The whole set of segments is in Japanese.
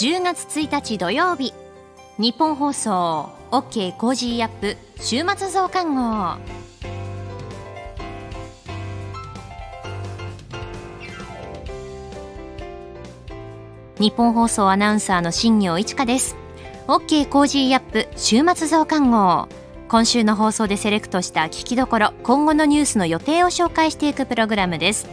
10月1日土曜日日本放送 OK コージーアップ週末増刊号日本放送アナウンサーの新業一華です OK コージーアップ週末増刊号今週の放送でセレクトした聞きどころ今後のニュースの予定を紹介していくプログラムです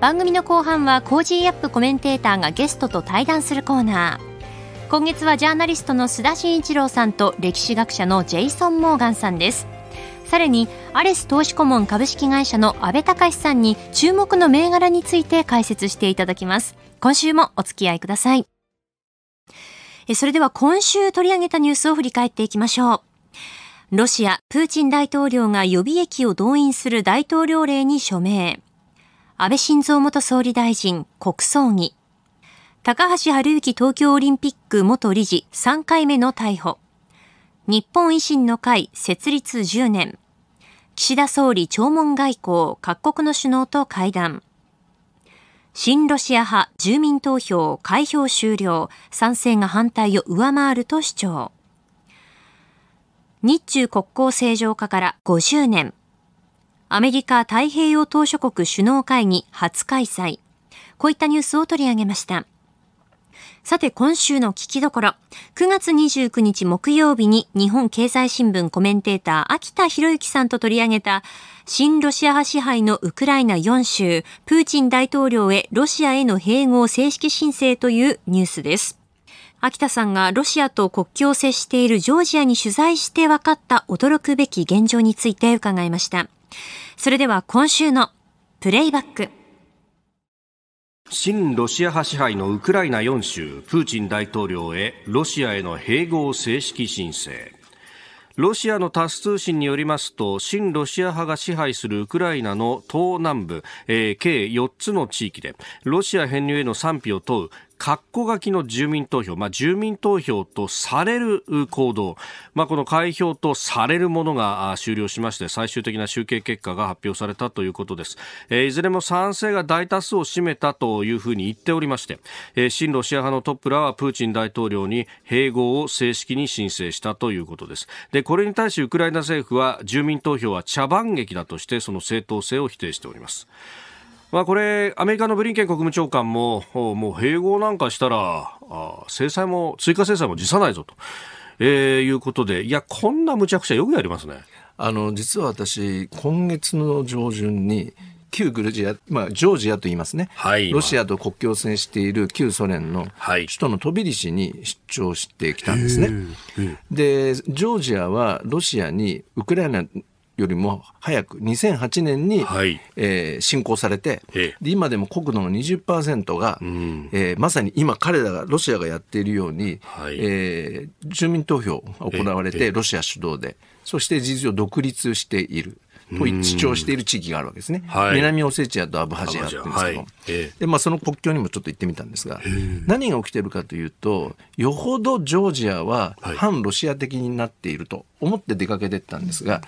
番組の後半はコージーアップコメンテーターがゲストと対談するコーナー今月はジャーナリストの須田慎一郎さんと歴史学者のジェイソン・モーガンさんですさらにアレス投資顧問株式会社の阿部隆さんに注目の銘柄について解説していただきます今週もお付き合いくださいそれでは今週取り上げたニュースを振り返っていきましょうロシア、プーチン大統領が予備役を動員する大統領令に署名。安倍晋三元総理大臣国葬儀。高橋治之東京オリンピック元理事3回目の逮捕。日本維新の会設立10年。岸田総理弔問外交各国の首脳と会談。新ロシア派住民投票開票終了賛成が反対を上回ると主張日中国交正常化から50年アメリカ太平洋島しょ国首脳会議初開催。こういったニュースを取り上げました。さて今週の聞きどころ、9月29日木曜日に日本経済新聞コメンテーター秋田博之さんと取り上げた新ロシア派支配のウクライナ4州、プーチン大統領へロシアへの併合正式申請というニュースです。秋田さんがロシアと国境を接しているジョージアに取材して分かった驚くべき現状について伺いました。それでは今週のプレイバック。新ロシア派支配のウクライナ4州、プーチン大統領へロシアへの併合正式申請。ロシアのタス通信によりますと、親ロシア派が支配するウクライナの東南部、えー、計4つの地域で、ロシア編入への賛否を問う括弧書きの住民投票、まあ、住民投票とされる行動、まあ、この開票とされるものが終了しまして最終的な集計結果が発表されたということです、えー、いずれも賛成が大多数を占めたというふうに言っておりまして、えー、親ロシア派のトップらはプーチン大統領に併合を正式に申請したということですでこれに対しウクライナ政府は住民投票は茶番劇だとしてその正当性を否定しておりますまあ、これ、アメリカのブリンケン国務長官も、もう併合なんかしたら、制裁も、追加制裁も辞さないぞと、えー、いうことで、いや、こんな無茶苦茶よくやりますね。あの、実は私、今月の上旬に、旧グルジア、まあ、ジョージアと言いますね、はい、ロシアと国境を接している旧ソ連の首都のトビリシに出張してきたんですね。で、ジョージアはロシアにウクライナよりも早く2008年に、はい、えー、進行されて、ええ、今でも国土の20%が、うん、えー、まさに今彼らがロシアがやっているように、はい、えー、住民投票が行われて、ロシア主導でそして事実上独立している。と主張している地域があるわけですね。はい、南オセチアとアブハジアってうんですけど、はいでまあ、その国境にもちょっと行ってみたんですが、何が起きてるかというと、よほどジョージアは反ロシア的になっていると思って出かけてったんですが、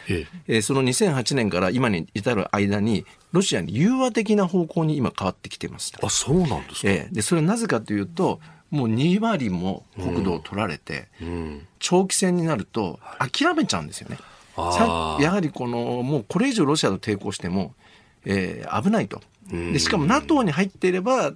えー、その2008年から今に至る間に、ロシアに融和的な方向に今変わってきてます。あ、そうなんですか、えー、でそれはなぜかというと、もう2割も国土を取られて、うんうん、長期戦になると諦めちゃうんですよね。さやはりこのもうこれ以上ロシアと抵抗しても、えー、危ないとでしかも NATO に入っていれば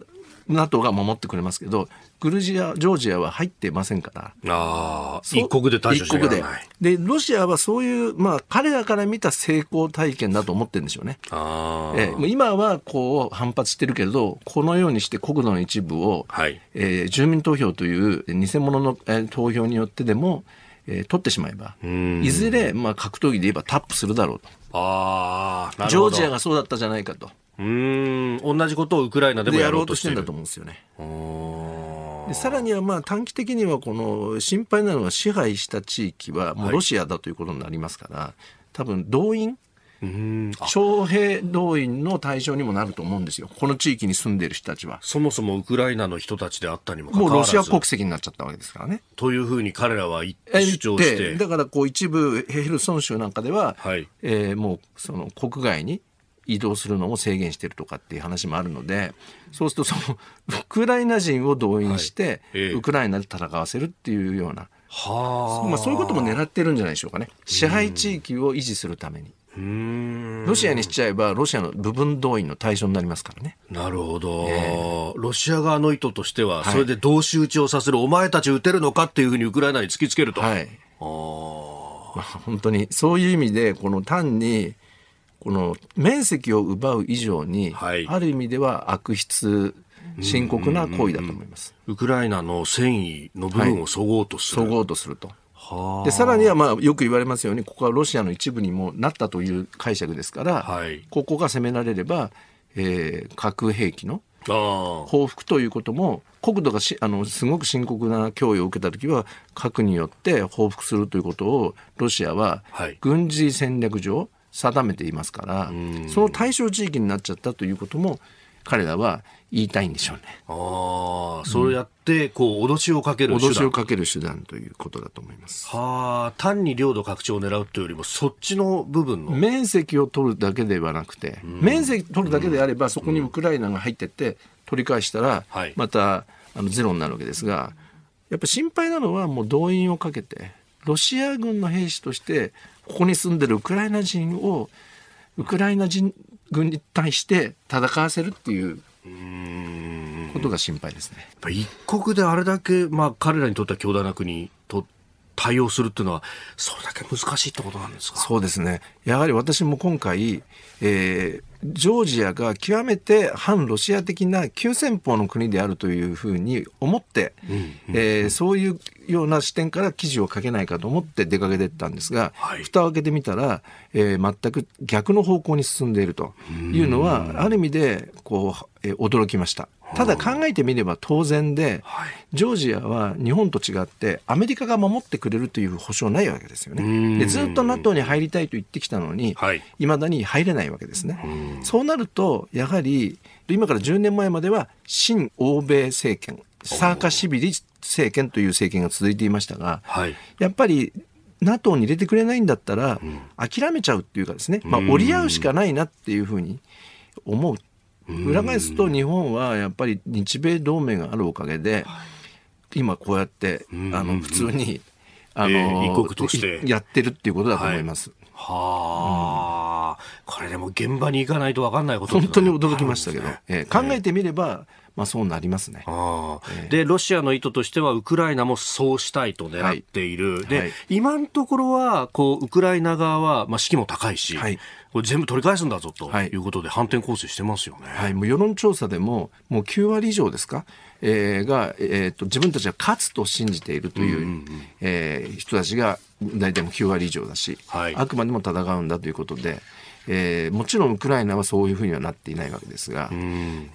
NATO が守ってくれますけどグルジアジョージアは入ってませんからあ一国で対処しなきゃでロシアはそういう、まあ、彼らから見た成功体験だと思ってるんでしょうねあ、えー、今はこう反発してるけれどこのようにして国土の一部を、はいえー、住民投票という偽物の、えー、投票によってでもえー、取ってしまえば、いずれ、まあ、格闘技で言えばタップするだろうと。ああ、ジョージアがそうだったじゃないかと。うん、同じことをウクライナでもやろうとしてるんだと思うんですよね。でさらにはまあ短期的にはこの心配なのは支配した地域はもうロシアだということになりますから、はい、多分動員徴兵動員の対象にもなると思うんですよ、この地域に住んでいる人たちは。そもそもウクライナの人たちであったにもかかわらずもうロシア国籍になっちゃったわけですからね。というふうに彼らは主張してだからこう一部、ヘルソン州なんかでは、はい、えー、もうその国外に移動するのを制限してるとかっていう話もあるのでそうするとそのウクライナ人を動員して、はいえウクライナで戦わせるっていうようなはあまあ、そういうことも狙ってるんじゃないでしょうかね支配地域を維持するために。ロシアにしちゃえばロシアの部分動員の対象になりますからね。なるほど、えー、ロシア側の意図としては、それで同士討ちをさせる、お前たち撃てるのかっていうふうにウクライナに突きつけると。はい、あまあ、本当にそういう意味でこの単にこの面積を奪う以上に、はい、ある意味では悪質深刻な行為だと思います、うんうんうん、ウクライナの戦意の部分をそごうとする、はい、そごうとするとでさらには、まあ、よく言われますようにここはロシアの一部にもなったという解釈ですから、はい、ここが攻められれば、えー、核兵器の報復ということも国土があのすごく深刻な脅威を受けた時は核によって報復するということをロシアは軍事戦略上定めていますから、はい、その対象地域になっちゃったということも彼らは言いたいんでしょうね。ああ、そうやって、こう、脅しをかける手段、うん、脅しをかける手段ということだと思います。はあ、単に領土拡張を狙うというよりも、そっちの部分の。面積を取るだけではなくて、うん、面積取るだけであれば、そこにウクライナが入ってって、取り返したら、また、あの、ゼロになるわけですが、やっぱ心配なのは、もう動員をかけて、ロシア軍の兵士として、ここに住んでるウクライナ人を、ウクライナ人軍に対して戦わせるっていうことが心配ですね。一国であれだけ、まあ、彼らにとっては強大な国と対応するっていうのは、それだけ難しいってことなんですかそうですね。やはり私も今回、えー、ジョージアが極めて反ロシア的な急先鋒の国であるというふうに思って、えそういうような視点から記事を書けないかと思って出かけてったんですが、はい、蓋を開けてみたら、えー、全く逆の方向に進んでいるというのはある意味でこう、えー、驚きました。ただ考えてみれば当然で、ジョージアは日本と違ってアメリカが守ってくれるという保証ないわけですよね。でずっと NATO に入りたいと言ってきたのに、いまだに入れないわけですね。そうなると、やはり、今から10年前までは、新欧米政権、サーカシビリ政権という政権が続いていましたが、はい、やっぱり NATO に入れてくれないんだったら、諦めちゃうっていうかですね、まあ、折り合うしかないなっていうふうに思う。裏返すと日本はやっぱり日米同盟があるおかげで、今こうやって、あの普通に、あの、一国としてやってるっていうことだと思います。はあ、うん、これでも現場に行かないと分かんないこと本当に驚きましたけど、ね、えー、考えてみれば、まあ、そうなりますね、えー、でロシアの意図としてはウクライナもそうしたいと狙っている、はい、で、はい、今のところはこうウクライナ側は、まあ、士気も高いし、はい、これ全部取り返すんだぞということで、反転攻勢してますよね、はい、もう世論調査でももう9割以上ですかえー、が、えーと、自分たちは勝つと信じているという,、うんうんうん、えー、人たちが大体も9割以上だし、はい、あくまでも戦うんだということで。えー、もちろんウクライナはそういうふうにはなっていないわけですが、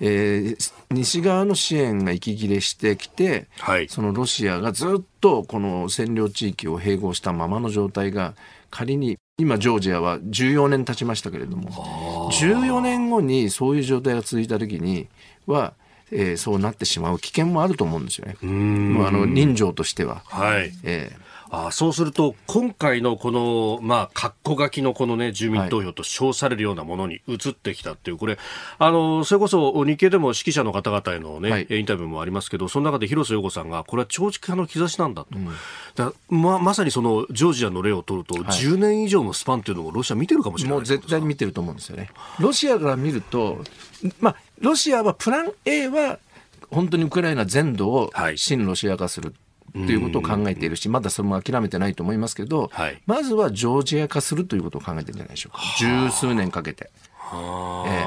えー、西側の支援が息切れしてきて、はい、そのロシアがずっとこの占領地域を併合したままの状態が仮に今ジョージアは14年経ちましたけれども14年後にそういう状態が続いた時にはえー、そうなってしまう危険もあると思うんですよね。まあ、あの人情としては。はい。えーあそうすると、今回のこの、まあ、括弧書きのこのね、住民投票と称されるようなものに移ってきたっていう、これ、あの、それこそ日経でも指揮者の方々へのね、インタビューもありますけど、その中で広瀬陽子さんが、これは長期化の兆しなんだと。だままさにその、ジョージアの例を取ると、10年以上のスパンっていうのをロシア見てるかもしれないもう絶対見てると思うんですよね。ロシアから見ると、まあ、ロシアはプラン A は本当にウクライナ全土を親ロシア化する。ということを考えているし、まだそれも諦めてないと思いますけど、はい、まずはジョージア化するということを考えてるんじゃないでしょうか、十数年かけて。え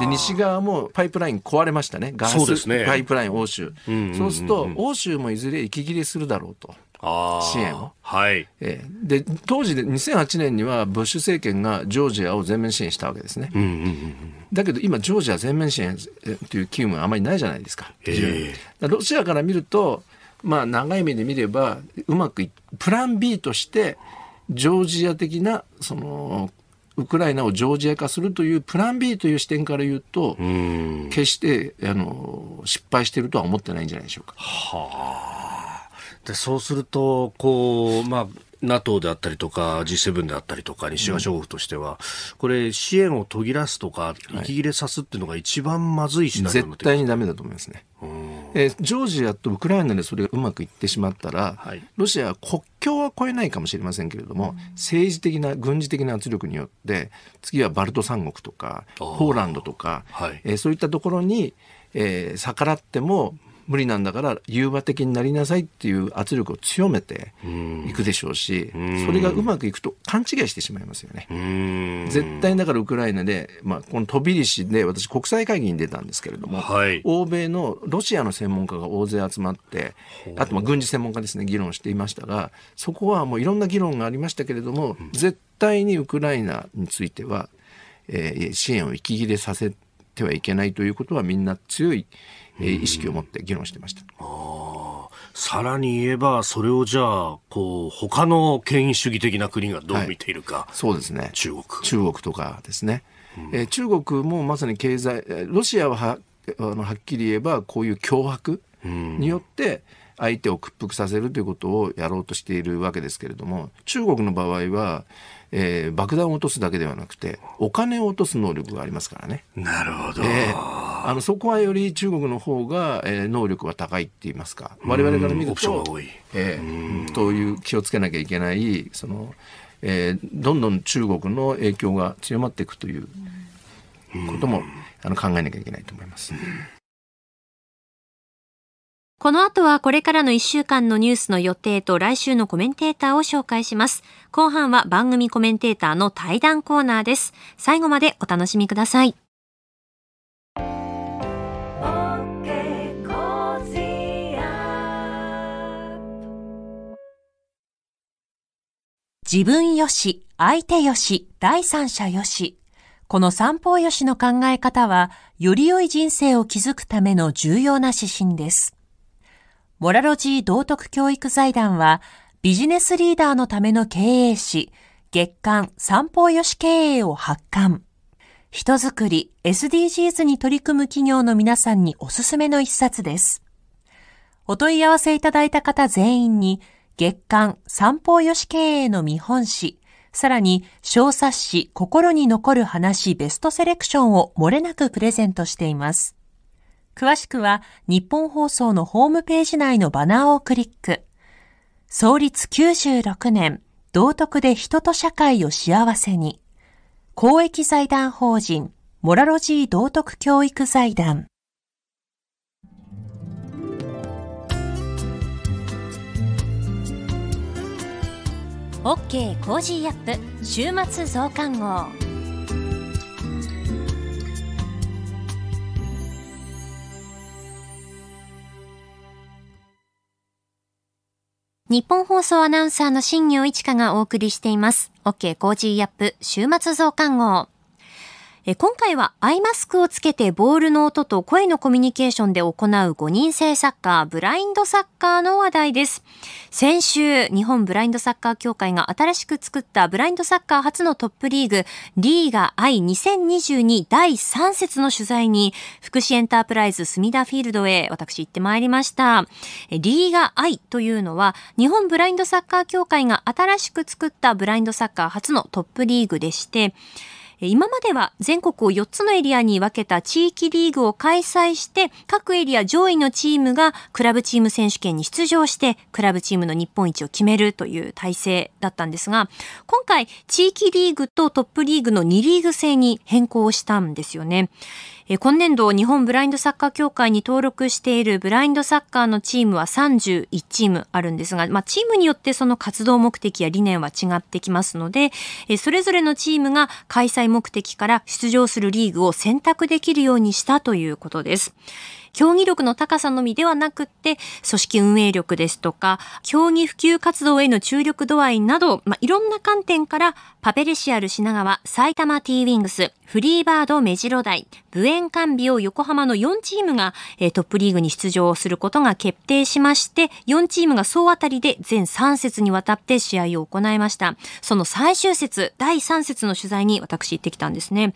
え、で西側もパイプライン壊れましたね、ガス、ね、パイプライン、欧州、そうすると、欧州もいずれ息切れするだろうと、支援を。はい、えー、で当時で2008年にはブッシュ政権がジョージアを全面支援したわけですね、うんうんうん、だけど今ジョージア全面支援という機運はあまりないじゃないですか,、えー、ロシアから見ると、まあ、長い目で見ればうまくプラン B としてジョージア的なそのウクライナをジョージア化するというプラン B という視点から言うと決してあの失敗してるとは思ってないんじゃないでしょうか。はあでそうするとこう、まあ、NATO であったりとか G7 であったりとか西側諸国としては、うん、これ支援を途切らすとか息切れさすっていうのが一番まずいし、はい、絶対にダメだと思いますね、うえー、ジョージアとウクライナでそれがうまくいってしまったら、はい、ロシアは国境は越えないかもしれませんけれども、政治的な軍事的な圧力によって次はバルト三国とかポーランドとか、はい、えー、そういったところにえー、逆らっても無理なんだから融和的になりなさいっていう圧力を強めていくでしょうし、それがうまくいくと勘違いしてしまいますよね。絶対だからウクライナで、まあ、この飛び石で私国際会議に出たんですけれども、はい、欧米のロシアの専門家が大勢集まって、あとまあ軍事専門家ですね、議論していましたが、そこはもういろんな議論がありましたけれども、絶対にウクライナについては、えー、支援を息切れさせてはいけないということはみんな強いえ意識を持って議論してました。さらに言えば、それをじゃあ、こう、他の権威主義的な国がどう見ているか。はい、そうですね。中国。中国とかですね。うん、えー、中国もまさに経済、ロシアははあのはっきり言えば、こういう脅迫によって、うん相手を屈服させるということをやろうとしているわけですけれども中国の場合は、えー、爆弾を落とすだけではなくてお金を落とす能力がありますからね。なるほど、えー、あのそこはより中国の方が、えー、能力は高いって言いますか我々から見るとオえー、という気をつけなきゃいけないその、えー、どんどん中国の影響が強まっていくということもあの考えなきゃいけないと思います。この後はこれからの1週間のニュースの予定と来週のコメンテーターを紹介します。後半は番組コメンテーターの対談コーナーです。最後までお楽しみください。自分よし、相手よし、第三者よし。この三方よしの考え方は、より良い人生を築くための重要な指針です。モラロジー道徳教育財団は、ビジネスリーダーのための経営誌、月刊三方よし経営を発刊。人づくり、SDGs に取り組む企業の皆さんにおすすめの一冊です。お問い合わせいただいた方全員に、月刊三方よし経営の見本誌、さらに小冊子心に残る話ベストセレクションを漏れなくプレゼントしています。詳しくは日本放送のホームページ内のバナーをクリック。創立96年、道徳で人と社会を幸せに。公益財団法人、モラロジー道徳教育財団。OK コージーアップ週末増刊号。日本放送アナウンサーの新業一華がお送りしています。OK コージーアップ週末増刊号。え今回はアイマスクをつけてボールの音と声のコミュニケーションで行う5人制サッカー、ブラインドサッカーの話題です。先週、日本ブラインドサッカー協会が新しく作ったブラインドサッカー初のトップリーグ、リーガ I2022 第3節の取材に、福祉エンタープライズ墨田フィールドへ私行ってまいりました。リーガ I というのは、日本ブラインドサッカー協会が新しく作ったブラインドサッカー初のトップリーグでして、今までは全国を4つのエリアに分けた地域リーグを開催して、各エリア上位のチームがクラブチーム選手権に出場して、クラブチームの日本一を決めるという体制だったんですが、今回、地域リーグとトップリーグの2リーグ制に変更したんですよね。今年度日本ブラインドサッカー協会に登録しているブラインドサッカーのチームは31チームあるんですが、まあ、チームによってその活動目的や理念は違ってきますので、それぞれのチームが開催目的から出場するリーグを選択できるようにしたということです。競技力の高さのみではなくって、組織運営力ですとか、競技普及活動への注力度合いなど、まあ、いろんな観点から、パペレシアル品川、埼玉 T ウィングス、フリーバード目白台、ブエンカンビオ横浜の4チームが、えトップリーグに出場することが決定しまして、4チームが総当たりで全3節にわたって試合を行いました。その最終節、第3節の取材に私行ってきたんですね。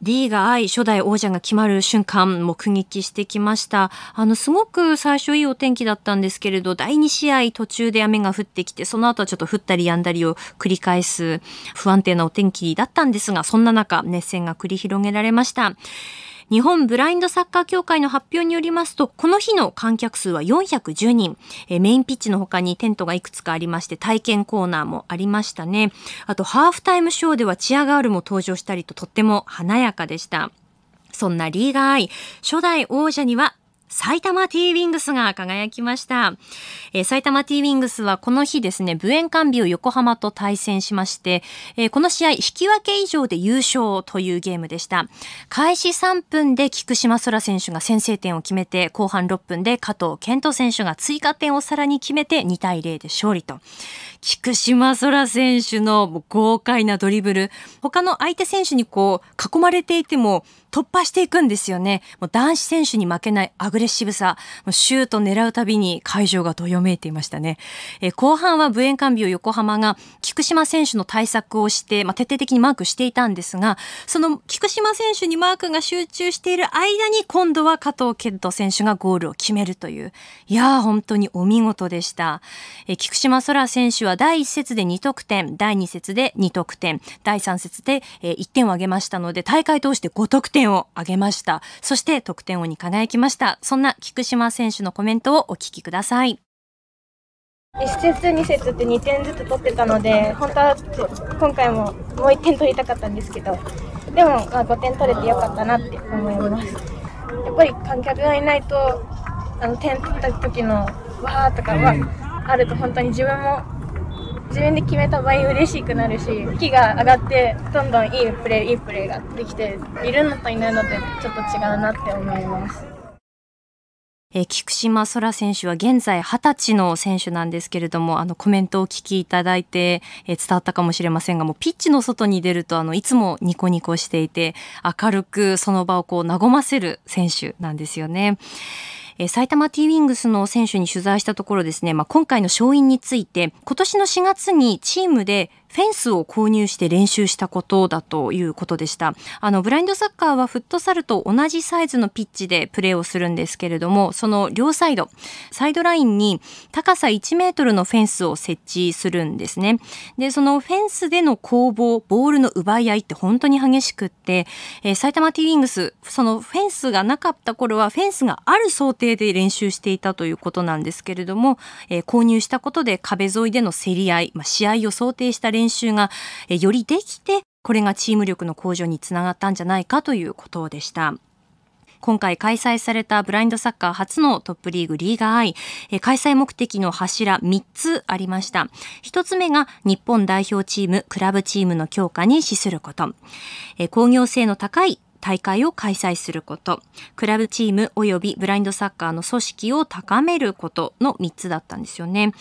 D が I 初代王者が決まる瞬間目撃してきました。あの、すごく最初いいお天気だったんですけれど、第2試合途中で雨が降ってきて、その後はちょっと降ったり止んだりを繰り返す不安定なお天気だったんですが、そんな中、熱戦が繰り広げられました。日本ブラインドサッカー協会の発表によりますと、この日の観客数は410人。えメインピッチの他にテントがいくつかありまして、体験コーナーもありましたね。あと、ハーフタイムショーではチアガールも登場したりと、とっても華やかでした。そんなリーガーアイ、初代王者には埼玉ティーウィングスが輝きました。えー、埼玉ティーウィングスはこの日ですね、ブエンカンビュ横浜と対戦しまして、えー、この試合引き分け以上で優勝というゲームでした。開始3分で菊島空選手が先制点を決めて、後半6分で加藤健人選手が追加点をさらに決めて2対0で勝利と。菊島空選手の豪快なドリブル、他の相手選手にこう囲まれていても突破していくんですよね。もう男子選手に負けないアググレッシブさ、シュート狙うたびに会場がどよめいていましたね。えー、後半はブエンカンビオ横浜が菊島選手の対策をして、まあ、徹底的にマークしていたんですが、その菊島選手にマークが集中している間に、今度は加藤健人選手がゴールを決めるという。いやー、本当にお見事でした。えー、菊島空選手は第1節で2得点、第2節で2得点、第3節で1点を挙げましたので、大会通して5得点を挙げました。そして得点王に輝きました。そんな菊島選手のコメントをお聞きください。1節2節って2点ずつ取ってたので本当は今回ももう1点取りたかったんですけどでもまあ、5点取れてよかったなって思いますやっぱり観客がいないとあの点取った時のわーとかはあると本当に自分も自分で決めた場合嬉しくなるし気が上がってどんどんいいプレーいいプレーができているのといないのでちょっと違うなって思いますえー、菊島空選手は現在二十歳の選手なんですけれども、あのコメントをお聞きいただいて、えー、伝わったかもしれませんが、もうピッチの外に出ると、あのいつもニコニコしていて、明るくその場をこう和ませる選手なんですよね。え埼玉 T ウィングスの選手に取材したところですね、まあ、今回の勝因について今年の4月にチームでフェンスを購入して練習したことだということでした。あの、ブラインドサッカーはフットサルと同じサイズのピッチでプレーをするんですけれども、その両サイド、サイドラインに高さ1メートルのフェンスを設置するんですね。で、そのフェンスでの攻防、ボールの奪い合いって本当に激しくって、えー、埼玉ティーリングス、そのフェンスがなかった頃はフェンスがある想定で練習していたということなんですけれども、えー、購入したことで壁沿いでの競り合い、まあ、試合を想定した練習練習がよりできてこれがチーム力の向上につながったんじゃないかということでした。今回開催されたブラインドサッカー初のトップリーグリーガーアイ開催目的の柱3つありました1つ目が日本代表チームクラブチームの強化に資すること工業性の高い大会を開催すること、クラブチーム及びブラインドサッカーの組織を高めることの3つだったんですよね。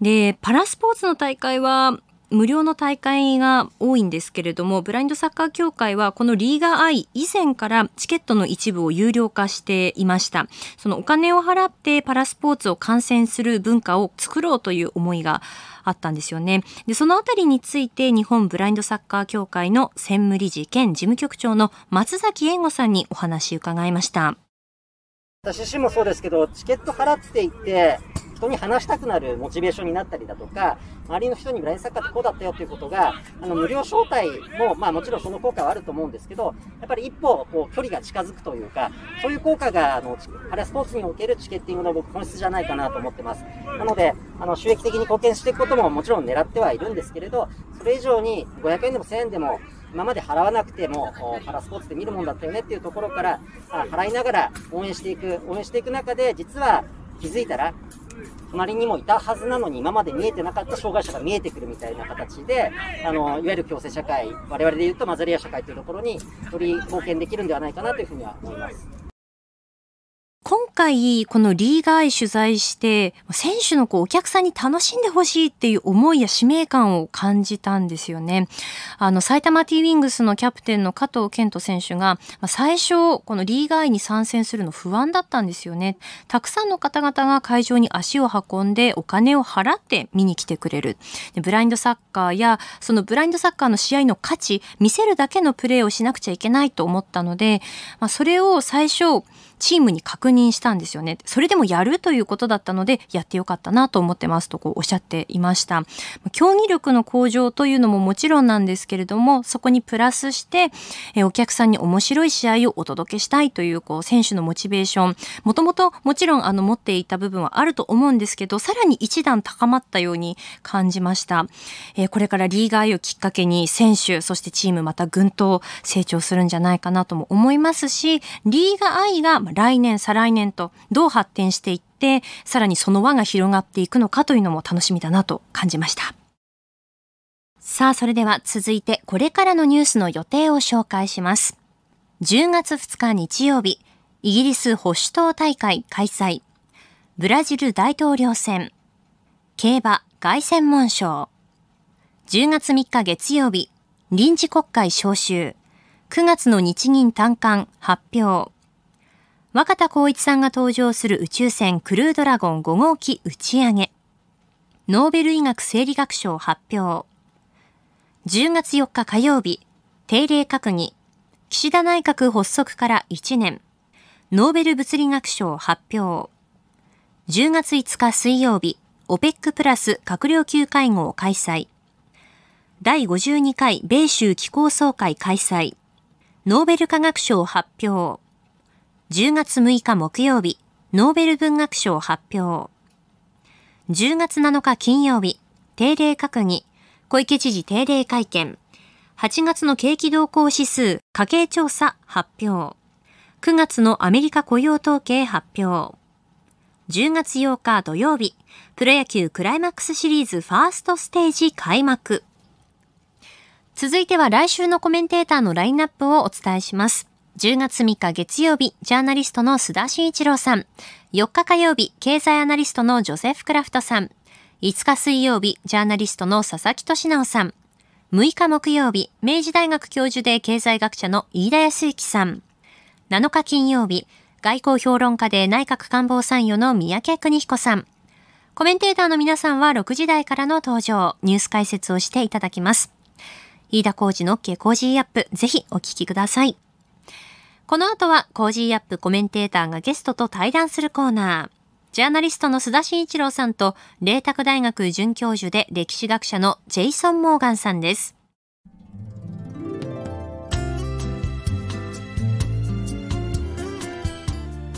で、パラスポーツの大会は無料の大会が多いんですけれどもブラインドサッカー協会はこのリーガーアイ以前からチケットの一部を有料化していましたそのお金を払ってパラスポーツを観戦する文化を作ろうという思いがあったんですよねでそのあたりについて日本ブラインドサッカー協会の専務理事兼事務局長の松崎英吾さんにお話伺いました私自身もそうですけどチケット払っていて人に話したくなるモチベーションになったりだとか、周りの人にブラインサッカーってこうだったよっていうことが、あの、無料招待も、まあもちろんその効果はあると思うんですけど、やっぱり一歩、こう、距離が近づくというか、そういう効果が、あの、パラスポーツにおけるチケッティングの僕、本質じゃないかなと思ってます。なので、あの、収益的に貢献していくことももちろん狙ってはいるんですけれど、それ以上に500円でも1000円でも、今まで払わなくても、パラスポーツで見るもんだったよねっていうところから、払いながら応援していく、応援していく中で、実は気づいたら、隣にもいたはずなのに今まで見えてなかった障害者が見えてくるみたいな形で、あの、いわゆる共生社会、我々で言うとマザリア社会というところにより貢献できるんではないかなというふうには思います。回このリーガー取材して選手のこうお客さんに楽しんでほしいっていう思いや使命感を感じたんですよね。あの埼玉 T ウィングスのキャプテンの加藤健人選手が最初このリーガーに参戦するの不安だったんですよね。たくさんの方々が会場に足を運んでお金を払って見に来てくれる。ブラインドサッカーやそのブラインドサッカーの試合の価値見せるだけのプレーをしなくちゃいけないと思ったので、まあ、それを最初チームに確認したんですよね。それでもやるということだったので、やってよかったなと思ってますとこうおっしゃっていました。競技力の向上というのももちろんなんですけれども、そこにプラスして、えお客さんに面白い試合をお届けしたいという、こう、選手のモチベーション、もともともちろんあの持っていた部分はあると思うんですけど、さらに一段高まったように感じました。えこれからリーガーをきっかけに選手、そしてチームまたぐんと成長するんじゃないかなとも思いますし、リーガー愛が来年再来年とどう発展していってさらにその輪が広がっていくのかというのも楽しみだなと感じましたさあそれでは続いてこれからのニュースの予定を紹介します10月2日日曜日イギリス保守党大会開催ブラジル大統領選競馬凱旋門賞10月3日月曜日臨時国会招集9月の日銀短観発表若田光一さんが登場する宇宙船クルードラゴン5号機打ち上げ。ノーベル医学生理学賞発表。10月4日火曜日、定例閣議。岸田内閣発足から1年。ノーベル物理学賞発表。10月5日水曜日、OPEC プラス閣僚級会合開催。第52回米州気候総会開催。ノーベル化学賞発表。10月6日木曜日、ノーベル文学賞発表。10月7日金曜日、定例閣議、小池知事定例会見。8月の景気動向指数、家計調査発表。9月のアメリカ雇用統計発表。10月8日土曜日、プロ野球クライマックスシリーズファーストステージ開幕。続いては来週のコメンテーターのラインナップをお伝えします。10月3日月曜日、ジャーナリストの須田慎一郎さん。4日火曜日、経済アナリストのジョセフ・クラフトさん。5日水曜日、ジャーナリストの佐々木俊直さん。6日木曜日、明治大学教授で経済学者の飯田康之さん。7日金曜日、外交評論家で内閣官房参与の三宅邦彦さん。コメンテーターの皆さんは6時台からの登場、ニュース解説をしていただきます。飯田浩二の OK 工事アップ、ぜひお聞きください。この後はコージーアップコメンテーターがゲストと対談するコーナー。ジャーナリストの須田慎一郎さんと、麗澤大学准教授で歴史学者のジェイソン・モーガンさんです。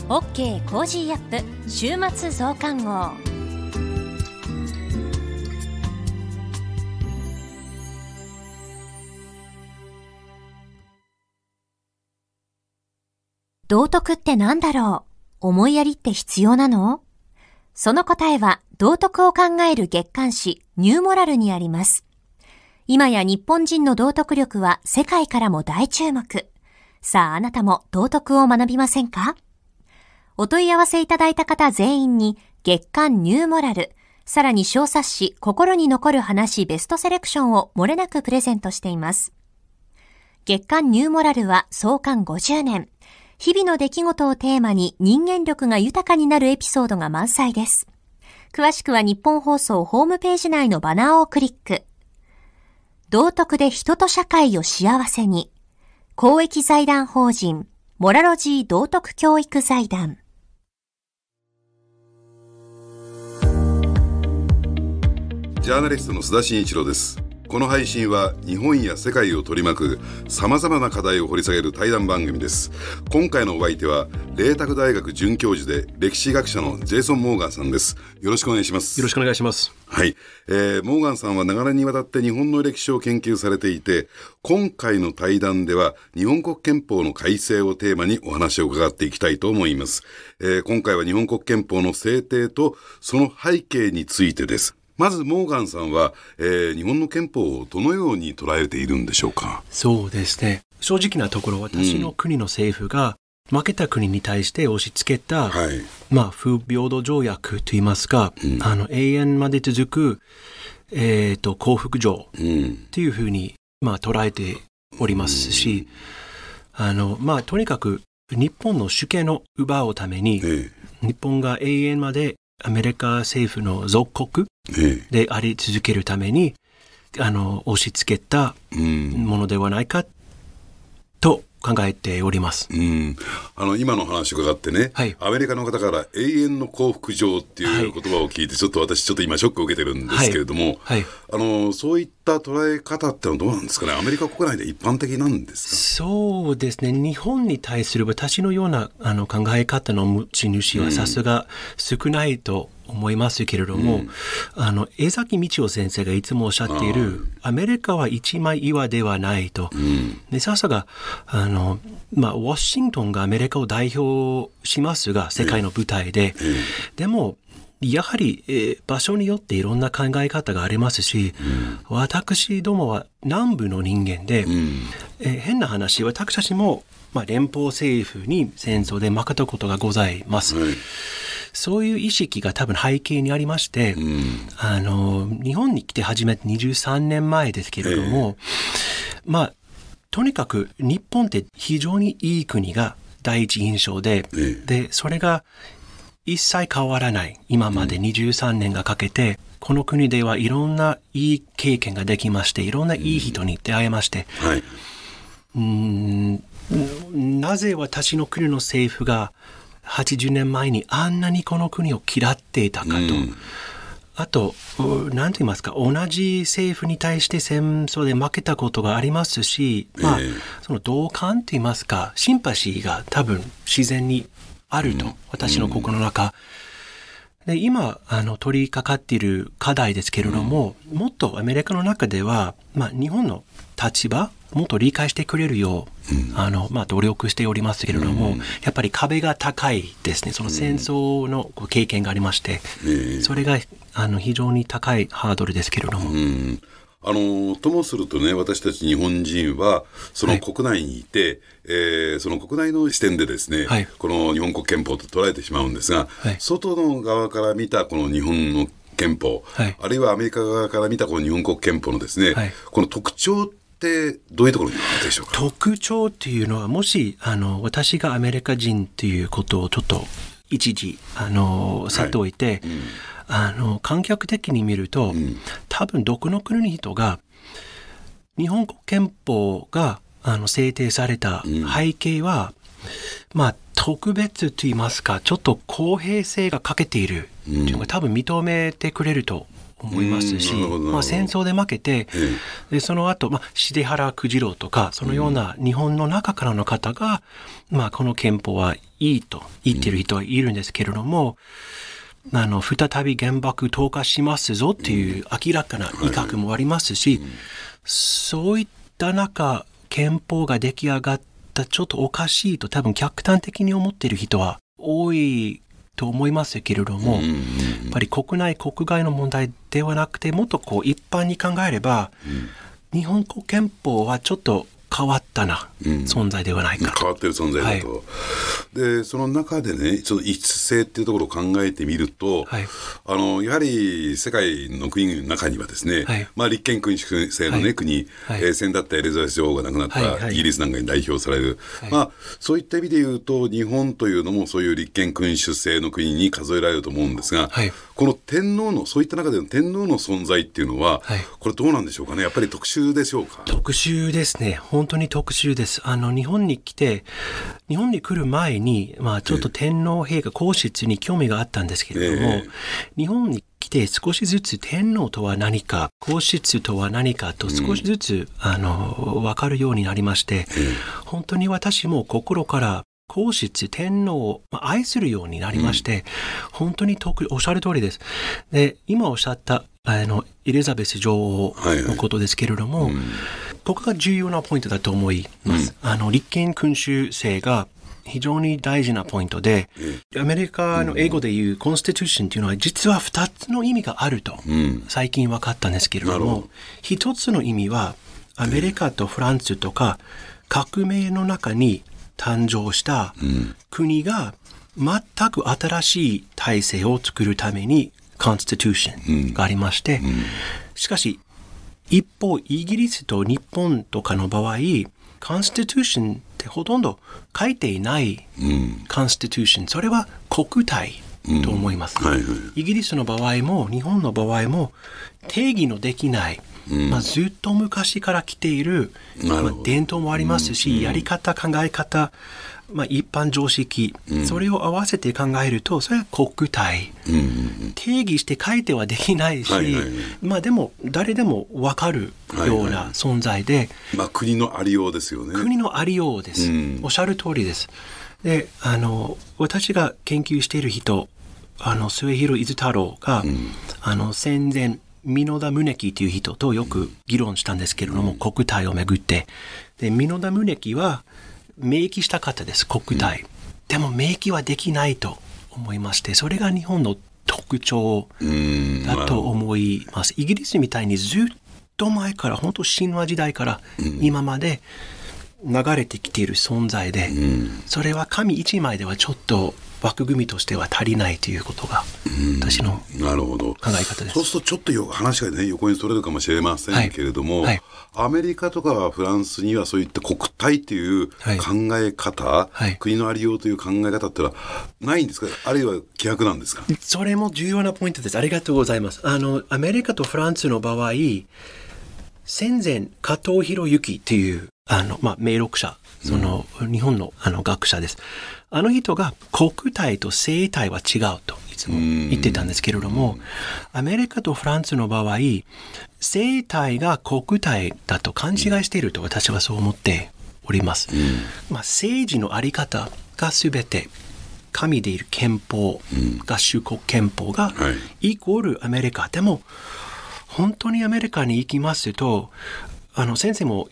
OK コージーアップ週末増刊号。道徳って何だろう思いやりって必要なのその答えは道徳を考える月刊誌ニューモラルにあります。今や日本人の道徳力は世界からも大注目。さああなたも道徳を学びませんかお問い合わせいただいた方全員に月刊ニューモラル、さらに小冊子心に残る話ベストセレクションを漏れなくプレゼントしています。月刊ニューモラルは創刊50年。日々の出来事をテーマに人間力が豊かになるエピソードが満載です。詳しくは日本放送ホームページ内のバナーをクリック。道徳で人と社会を幸せに。公益財団法人、モラロジー道徳教育財団。ジャーナリストの須田慎一郎です。この配信は日本や世界を取り巻くさまざまな課題を掘り下げる対談番組です今回のお相手は麗澤大学准教授で歴史学者のジェイソン・モーガンさんですよろしくお願いしますよろしくお願いしますはい、えー、モーガンさんは長年にわたって日本の歴史を研究されていて今回の対談では日本国憲法の改正をテーマにお話を伺っていきたいと思います、えー、今回は日本国憲法の制定とその背景についてですまずモーガンさんは、えー、日本の憲法をどのように捉えているんでしょうかそうですね正直なところ私の国の政府が、負けた国に対して押し付けた、はい、まあ、不平等条約といいますか、うん、あの永遠まで続く、えーと、幸福条というふうに、まあ、捉えておりますし、うん、あのまあ、とにかく日本の主権を奪うために、ええ、日本が永遠までアメリカ政府の属国であり続けるためにあの押し付けたものではないかと考えております、うん、あの今の話伺ってね、はい、アメリカの方から永遠の幸福上っていう言葉を聞いて、ちょっと私ちょっと今ショックを受けてるんですけれども、はいはい、あのそういった捉え方ってのはどうなんですかねアメリカ国内で一般的なんですかそうですね日本に対する私のようなあの考え方の持ち主はさすが少ないと思いますけれども、うん、あの江崎道夫先生がいつもおっしゃっているアメリカは一枚岩ではないと、うん、でささがあの、まあ、ワシントンがアメリカを代表しますが世界の舞台で、うん、でもやはり、えー、場所によっていろんな考え方がありますし、うん、私どもは南部の人間で、うん、えー、変な話私たちも、まあ、連邦政府に戦争で負けたことがございます。そういう意識が多分背景にありまして、うん、あの、日本に来て初めて23年前ですけれども、えー、まあ、とにかく日本って非常にいい国が第一印象で、えー、で、それが一切変わらない。今まで23年がかけて、うん、この国ではいろんないい経験ができまして、いろんないい人に出会えまして、うん、はい、うんなぜ私の国の政府が80年前にあんなにこの国を嫌っていたかと。うんあと、何とて言いますか、同じ政府に対して戦争で負けたことがありますし、まあ、えー、その同感と言いますか、シンパシーが多分自然にあると、うん、私の心の中。うん、で、今、あの、取り掛かっている課題ですけれども、うん、もっとアメリカの中では、まあ、日本の立場もっと理解してくれるよう、うん、あのまあ、努力しておりますけれども、うん、やっぱり壁が高いですね、その戦争の経験がありまして、うん、それがあの非常に高いハードルですけれども。あのともするとね私たち日本人はその国内にいて、はい、えー、その国内の視点でですね、はい、この日本国憲法と捉えてしまうんですが、はい、外の側から見たこの日本の憲法、はい、あるいはアメリカ側から見たこの日本国憲法のですね、はい、この特徴ってどういうところでしょうか特徴っていうのはもしあの私がアメリカ人っていうことをちょっと一時あのさておいて、はいうん、あの観客的に見ると、うん、多分どこの国の人が日本国憲法があの制定された背景は、うん、まあ特別と言いますかちょっと公平性が欠けているというのが多分認めてくれると思いますし、まあ、戦争で負けて、でその後、まあ、重原九次郎とかそのような日本の中からの方が、まあ、この憲法はいいと言ってる人はいるんですけれども。あの再び原爆投下しますぞっていう明らかな威嚇もありますし、そういった中憲法が出来上がったちょっとおかしいと多分客観的に思ってる人は多いと思いますけれども、やっぱり国内国外の問題ではなくてもっとこう一般に考えれば、日本国憲法はちょっと変わったな、存在ではないか変わってる存在だと、はい、でその中でねちょっと異質性っていうところを考えてみると、はい、あのやはり世界の国の中にはですね、はい、まあ、立憲君主制のね、国、はいえー、だったエリザベス女王が亡くなったイギリスなんかに代表される、まあ、そういった意味で言うと日本というのもそういう立憲君主制の国に数えられると思うんですが、この天皇のそういった中での天皇の存在っていうのは、はい、これどうなんでしょうかねやっぱり特集でしょうか特集ですね本当に特集ですあの日本に来て日本に来る前に、まあ、ちょっと天皇陛下皇室に興味があったんですけれども、えー、日本に来て少しずつ天皇とは何か皇室とは何かと少しずつ、うん、あの分かるようになりまして、えー、本当に私も心から皇室天皇を愛するようになりまして、うん、本当に特おっしゃる通りです。で今おっしゃったあのエリザベス女王のことですけれども、はいはいうん、ここが重要なポイントだと思います。うん、あの立憲君主制が非常に大事なポイントで、アメリカの英語でいうコンスティテューションというのは実は2つの意味があると最近分かったんですけれども、1つの意味はアメリカとフランスとか革命の中に誕生した国が全く新しい体制を作るためにコンスティテューションがありまして、しかし一方イギリスと日本とかの場合コンスティテューションってほとんど書いていないコンスティテューションそれは国体と思います、イギリスの場合も日本の場合も定義のできないまあ、ずっと昔から来ている、まあ、伝統もありますし、やり方考え方、まあ、一般常識、それを合わせて考えるとそれは国体、定義して書いてはできないし、まあ、でも誰でも分かるような存在で、まあ、国のありようですよね国のありようです、おっしゃる通りですであの私が研究している人あの末広伊豆太郎が、あの戦前箕田宗樹という人とよく議論したんですけれども、国体をめぐって。で、箕田宗樹は、明記したたです、国体。うん、でも、明記はできないと思いまして、それが日本の特徴だと思います。イギリスみたいにずっと前から、本当神話時代から今まで流れてきている存在で、うん、それは神一枚ではちょっと枠組みとしては足りないということが私の考え方です。そうするとちょっとよ話が、ね、横にそれるかもしれませんけれども、はいはい、アメリカとかフランスにはそういった国体という考え方、はい、国のありようという考え方ってのはないんですかあるいは規約なんですかそれも重要なポイントです。ありがとうございます。あのアメリカとフランスの場合戦前加藤博之というあの、まあ、名録者その、日本のあの学者です。あの人が国体と生体は違うといつも言ってたんですけれども、アメリカとフランスの場合、生体が国体だと勘違いしていると私はそう思っております。まあ、政治のあり方が全て神でいる憲法、合衆国憲法が、イコールアメリカでも本当にアメリカに行きますとあの先生も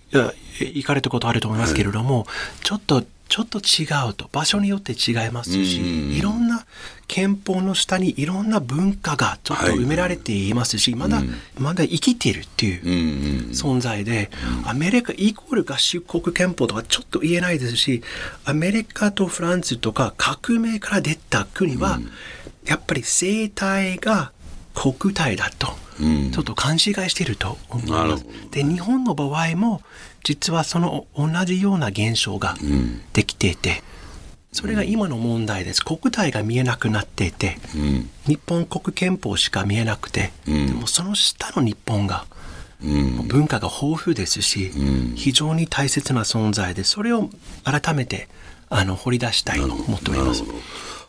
行かれたことあると思いますけれども、はい、ちょっとちょっと違うと場所によって違いますし、いろんな憲法の下にいろんな文化がちょっと埋められていますし、はい、まだ、うん、まだ生きているっていう存在で、アメリカイコール合衆国憲法とはちょっと言えないですしアメリカとフランスとか革命から出た国は、やっぱり生態が国体だと。ちょっと勘違いしていると思います。で日本の場合も実はその同じような現象ができていて、それが今の問題です。国体が見えなくなっていて、日本国憲法しか見えなくて、でもその下の日本が文化が豊富ですし、非常に大切な存在でそれを改めてあの掘り出したいと思っております。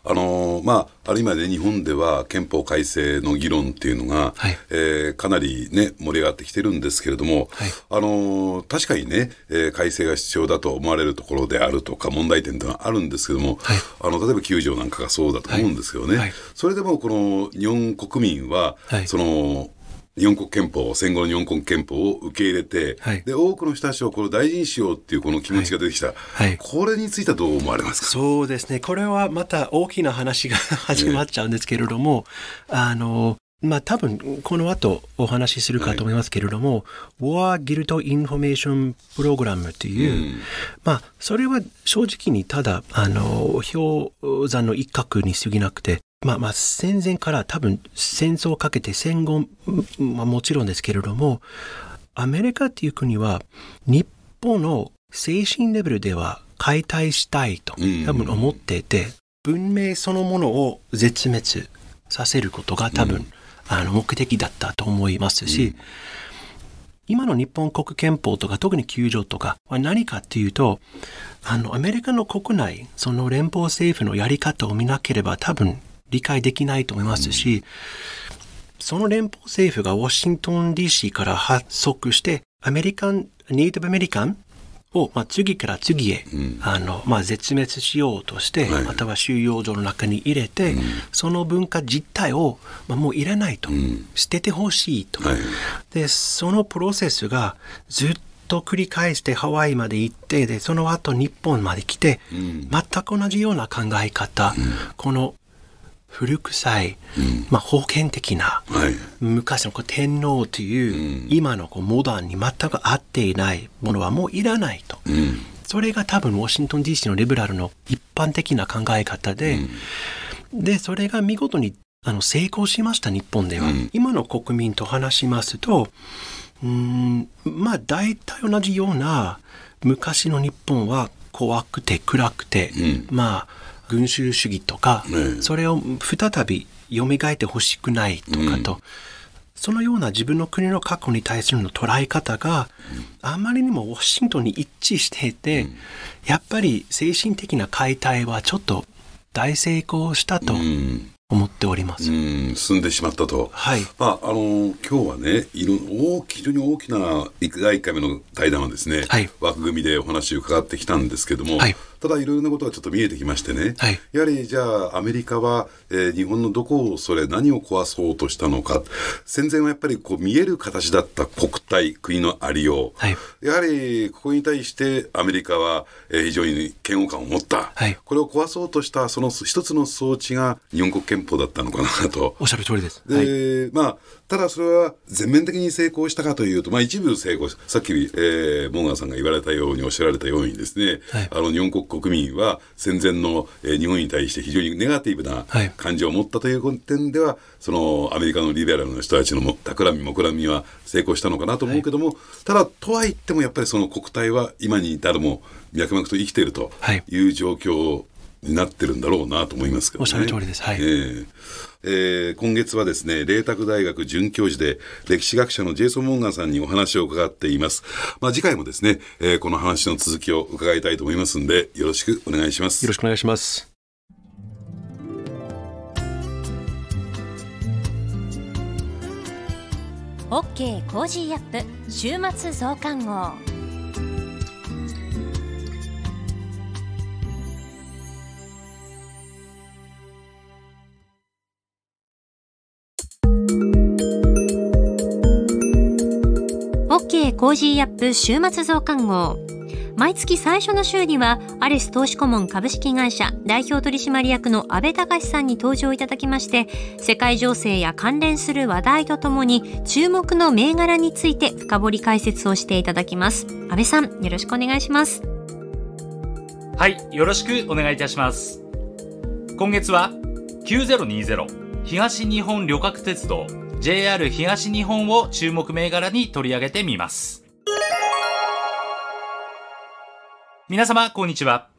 あのまあ、ある意味で日本では憲法改正の議論っていうのが、はい、えー、かなり、ね、盛り上がってきてるんですけれども、はい、あの確かにね、えー、改正が必要だと思われるところであるとか問題点というのはあるんですけども、はい、あの例えば9条なんかがそうだと思うんですけどね、それでもこの日本国民は、その日本国憲法、戦後の日本国憲法を受け入れて、はい、で、多くの人たちをこれ大事にしようっていうこの気持ちが出てきた、はいはい、これについてはどう思われますかそうですね。これはまた大きな話が始まっちゃうんですけれども、ね、あの、まあ多分この後お話しするかと思いますけれども、はい、War Guilt Information Program という、うん、まあそれは正直にただあの氷山の一角に過ぎなくてまあまあ戦前から多分戦争をかけて戦後、まあ、もちろんですけれどもアメリカっていう国は日本の精神レベルでは解体したいと多分思っていて、文明そのものを絶滅させることが多分、うん、あの目的だったと思いますし、うん、今の日本国憲法とか特に救助とかは何かっていうとあのアメリカの国内その連邦政府のやり方を見なければ多分理解できないと思いますし、その連邦政府がワシントン DC から発足して、アメリカン、ネイティブアメリカンを、まあ、次から次へ、うん、あのまあ、絶滅しようとして、はい、または収容所の中に入れて、うん、その文化実態を、まあ、もういらないと、うん、捨ててほしいと、はい、でそのプロセスがずっと繰り返してハワイまで行ってでその後日本まで来て、全く同じような考え方、この古臭い、うん、まあ、封建的な、はい、昔の天皇という、うん、今のこうモダンに全く合っていないものはもういらないと、うん、それが多分ワシントン DC のリベラルの一般的な考え方で、でそれが見事にあの成功しました日本では、今の国民と話しますとうんまあ大体同じような昔の日本は怖くて暗くて、まあ群衆主義とか、ね、それを再び蘇ってほしくないとかと、うん、そのような自分の国の過去に対するの捉え方が、あまりにもワシントンに一致していて、うん、やっぱり精神的な解体はちょっと大成功したと。思っております。うん、進んでしまったと。はい。まあ、あの、今日はね、いろ、大非常に大きな第1回目の対談はですね、はい、枠組みでお話を伺ってきたんですけども、はい、ただいろいろなことがちょっと見えてきましてね、はい、やはりじゃあアメリカは、えー、日本のどこをそれ何を壊そうとしたのか戦前はやっぱりこう見える形だった国体国のありよう、はい、やはりここに対してアメリカは、えー、非常に嫌悪感を持った、はい、これを壊そうとしたその一つの装置が日本国憲法だったのかなとおっしゃる通りです。で、まあただそれは全面的に成功したかというと、まあ、一部成功さっき、えー、モーガンさんが言われたようにおっしゃられたようにですね、はい、あの日本国国民は戦前の、えー、日本に対して非常にネガティブな感情を持ったという点では、はい、そのアメリカのリベラルの人たちの企みもくらみは成功したのかなと思うけども、はい、ただとはいってもやっぱりその国体は今に至るも脈々と生きているという状況になってるんだろうなと思いますけどね。おっしゃる通りです。はい。えーえー、今月はですね、麗澤大学准教授で歴史学者のジェイソン・モンガンさんにお話を伺っています。まあ、次回もですね、えー、この話の続きを伺いたいと思いますので、よろしくお願いします。よろしくお願いします。オッケー、コージーアップ週末増刊号。OK コージーアップ週末増刊号。毎月最初の週には、アレス投資顧問株式会社代表取締役の安倍隆さんに登場いただきまして、世界情勢や関連する話題とともに、注目の銘柄について深掘り解説をしていただきます。安倍さん、よろしくお願いします。はい、よろしくお願いいたします。今月は、9020東日本旅客鉄道 JR 東日本を注目銘柄に取り上げてみます。皆様、こんにちは。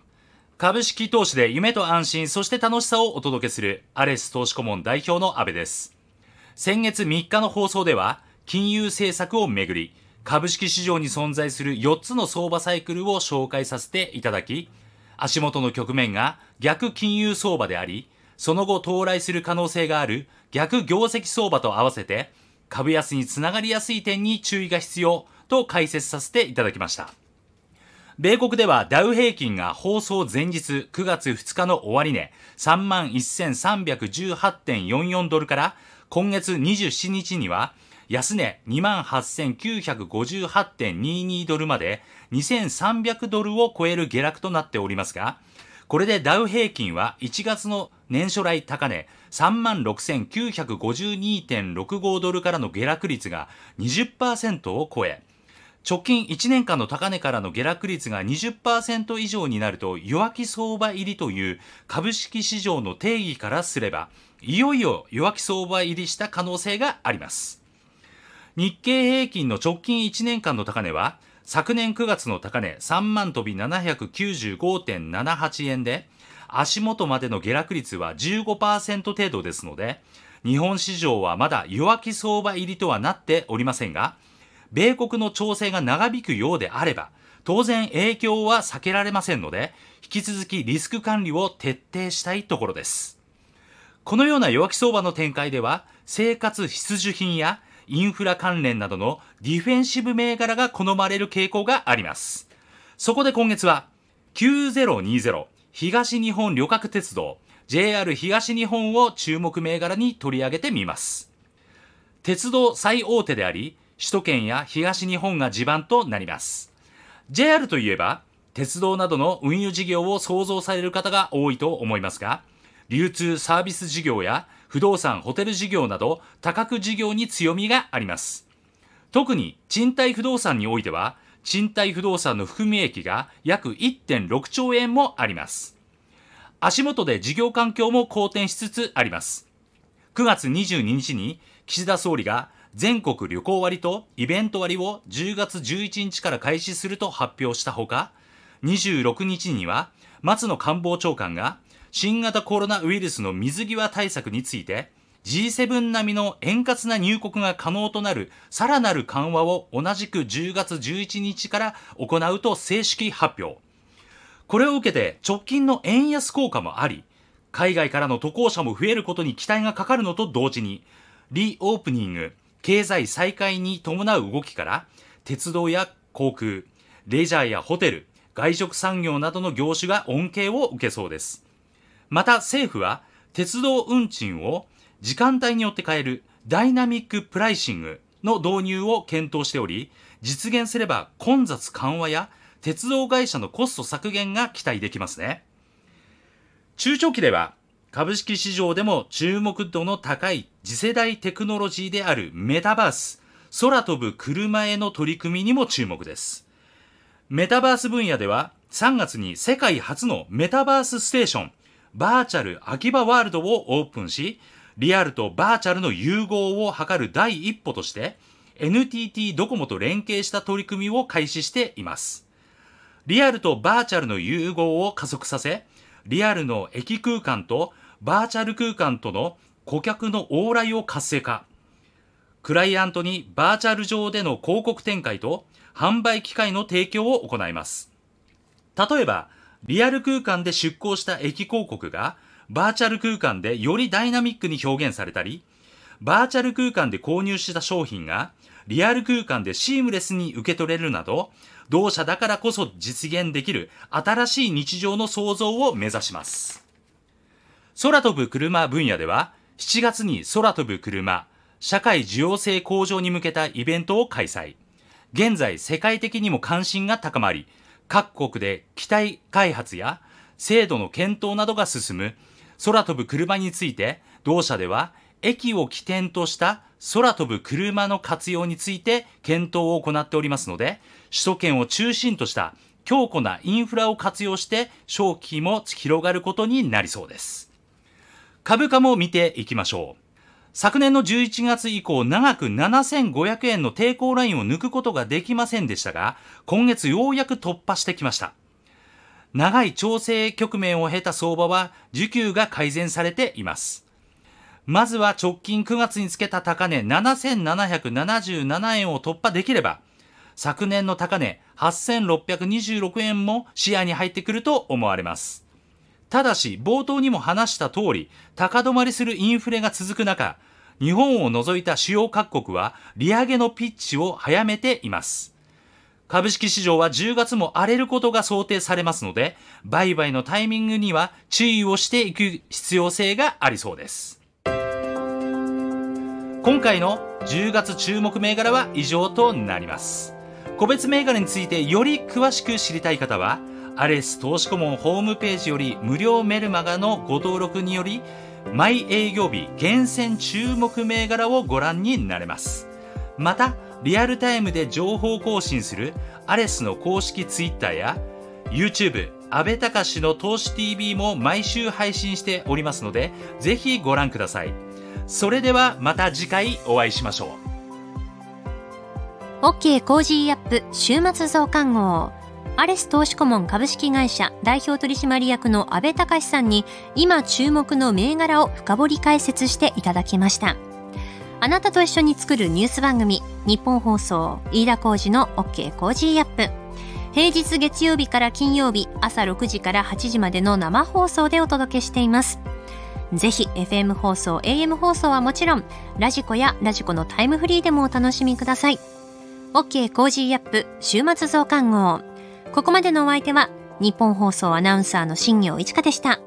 株式投資で夢と安心、そして楽しさをお届けする、アレス投資顧問代表の安部です。先月3日の放送では、金融政策をめぐり、株式市場に存在する4つの相場サイクルを紹介させていただき、足元の局面が逆金融相場であり、その後到来する可能性がある逆業績相場と合わせて株安につながりやすい点に注意が必要と解説させていただきました。米国ではダウ平均が放送前日9月2日の終値31,318.44ドルから今月27日には安値28,958.22ドルまで2,300ドルを超える下落となっておりますが、これでダウ平均は1月の年初来高値36,952.65ドルからの下落率が20%を超え、直近1年間の高値からの下落率が20%以上になると弱気相場入りという株式市場の定義からすれば、いよいよ弱気相場入りした可能性があります。日経平均の直近1年間の高値は、昨年9月の高値3万飛び795.78円で、足元までの下落率は15%程度ですので、日本市場はまだ弱気相場入りとはなっておりませんが、米国の調整が長引くようであれば、当然影響は避けられませんので、引き続きリスク管理を徹底したいところです。このような弱気相場の展開では、生活必需品やインフラ関連などのディフェンシブ銘柄が好まれる傾向があります。そこで今月は、9020東日本旅客鉄道 JR 東日本を注目銘柄に取り上げてみます。鉄道最大手であり、首都圏や東日本が地盤となります。JR といえば、鉄道などの運輸事業を想像される方が多いと思いますが、流通サービス事業や不動産ホテル事業など多角事業に強みがあります。特に賃貸不動産においては、賃貸不動産の含み益が約1.6兆円もあります。足元で事業環境も好転しつつあります。9月22日に岸田総理が全国旅行割とイベント割を10月11日から開始すると発表したほか、26日には松野官房長官が新型コロナウイルスの水際対策について G7 並みの円滑な入国が可能となるさらなる緩和を同じく10月11日から行うと正式発表。これを受けて直近の円安効果もあり、海外からの渡航者も増えることに期待がかかるのと同時に、リオープニング、経済再開に伴う動きから、鉄道や航空、レジャーやホテル、外食産業などの業種が恩恵を受けそうです。また政府は、鉄道運賃を時間帯によって変えるダイナミックプライシングの導入を検討しており、実現すれば混雑緩和や鉄道会社のコスト削減が期待できますね。中長期では株式市場でも注目度の高い次世代テクノロジーであるメタバース、空飛ぶ車への取り組みにも注目です。メタバース分野では3月に世界初のメタバースステーション、バーチャル秋葉ワールドをオープンし、リアルとバーチャルの融合を図る第一歩として、NTT ドコモと連携した取り組みを開始しています。リアルとバーチャルの融合を加速させ、リアルの駅空間とバーチャル空間との顧客の往来を活性化。クライアントにバーチャル上での広告展開と販売機会の提供を行います。例えば、リアル空間で出向した駅広告がバーチャル空間でよりダイナミックに表現されたり、バーチャル空間で購入した商品がリアル空間でシームレスに受け取れるなど、同社だからこそ実現できる新しい日常の創造を目指します。空飛ぶ車分野では、7月に空飛ぶ車、社会需要性向上に向けたイベントを開催。現在世界的にも関心が高まり、各国で機体開発や制度の検討などが進む空飛ぶ車について、同社では、駅を起点とした空飛ぶ車の活用について検討を行っておりますので、首都圏を中心とした強固なインフラを活用して商機も広がることになりそうです。株価も見ていきましょう。昨年の11月以降、長く7500円の抵抗ラインを抜くことができませんでしたが、今月ようやく突破してきました。長い調整局面を経た相場は需給が改善されています。まずは直近9月につけた高値7777円を突破できれば、昨年の高値8626円も視野に入ってくると思われます。ただし、冒頭にも話した通り、高止まりするインフレが続く中、日本を除いた主要各国は利上げのピッチを早めています。株式市場は10月も荒れることが想定されますので、売買のタイミングには注意をしていく必要性がありそうです。今回の10月注目銘柄は以上となります。個別銘柄についてより詳しく知りたい方は、アレス投資顧問ホームページより無料メルマガのご登録により、毎営業日厳選注目銘柄をご覧になれます。また、リアルタイムで情報更新するアレスの公式 Twitter や YouTube 安倍隆の投資 TV も毎週配信しておりますのでぜひご覧くださいそれではまた次回お会いしましょう OK コージーアップ週末増刊号アレス投資顧問株式会社代表取締役の安倍隆さんに今注目の銘柄を深掘り解説していただきました。あなたと一緒に作るニュース番組日本放送飯田浩二の OK コージーアップ平日月曜日から金曜日朝6時から8時までの生放送でお届けしていますぜひ FM 放送 AM 放送はもちろんラジコやラジコのタイムフリーでもお楽しみください OK コージーアップ週末増刊号ここまでのお相手は日本放送アナウンサーの新業一花でした。